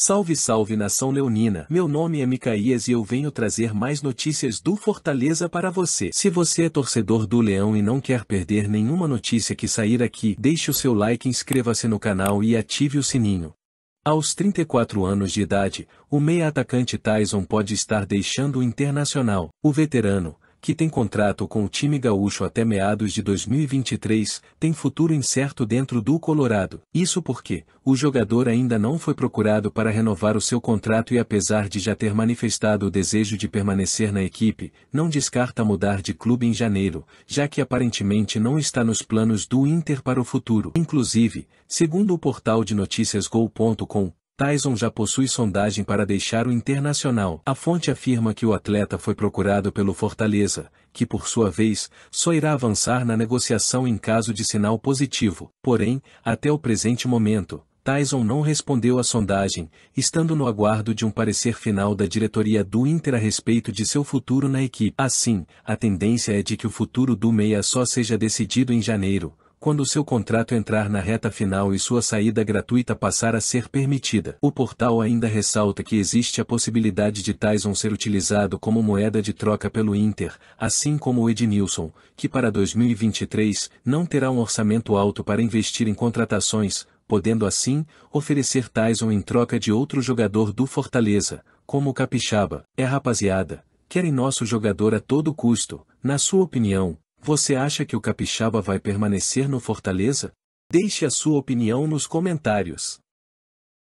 Salve salve nação leonina, meu nome é Micaías e eu venho trazer mais notícias do Fortaleza para você. Se você é torcedor do Leão e não quer perder nenhuma notícia que sair aqui, deixe o seu like, inscreva-se no canal e ative o sininho. Aos 34 anos de idade, o meia-atacante Tyson pode estar deixando o Internacional. O veterano, que tem contrato com o time gaúcho até meados de 2023, tem futuro incerto dentro do Colorado. Isso porque o jogador ainda não foi procurado para renovar o seu contrato e apesar de já ter manifestado o desejo de permanecer na equipe, não descarta mudar de clube em janeiro, já que aparentemente não está nos planos do Inter para o futuro. Inclusive, segundo o portal de notícias gol.com, Tyson já possui sondagem para deixar o Internacional. A fonte afirma que o atleta foi procurado pelo Fortaleza, que por sua vez, só irá avançar na negociação em caso de sinal positivo. Porém, até o presente momento, Tyson não respondeu à sondagem, estando no aguardo de um parecer final da diretoria do Inter a respeito de seu futuro na equipe. Assim, a tendência é de que o futuro do meia só seja decidido em janeiro, quando seu contrato entrar na reta final e sua saída gratuita passar a ser permitida. O portal ainda ressalta que existe a possibilidade de Tyson ser utilizado como moeda de troca pelo Inter, assim como o Ednilson, que para 2023 não terá um orçamento alto para investir em contratações, podendo assim oferecer Tyson em troca de outro jogador do Fortaleza, como o Capixaba. É rapaziada, querem nosso jogador a todo custo, na sua opinião, você acha que o capixaba vai permanecer no Fortaleza? Deixe a sua opinião nos comentários.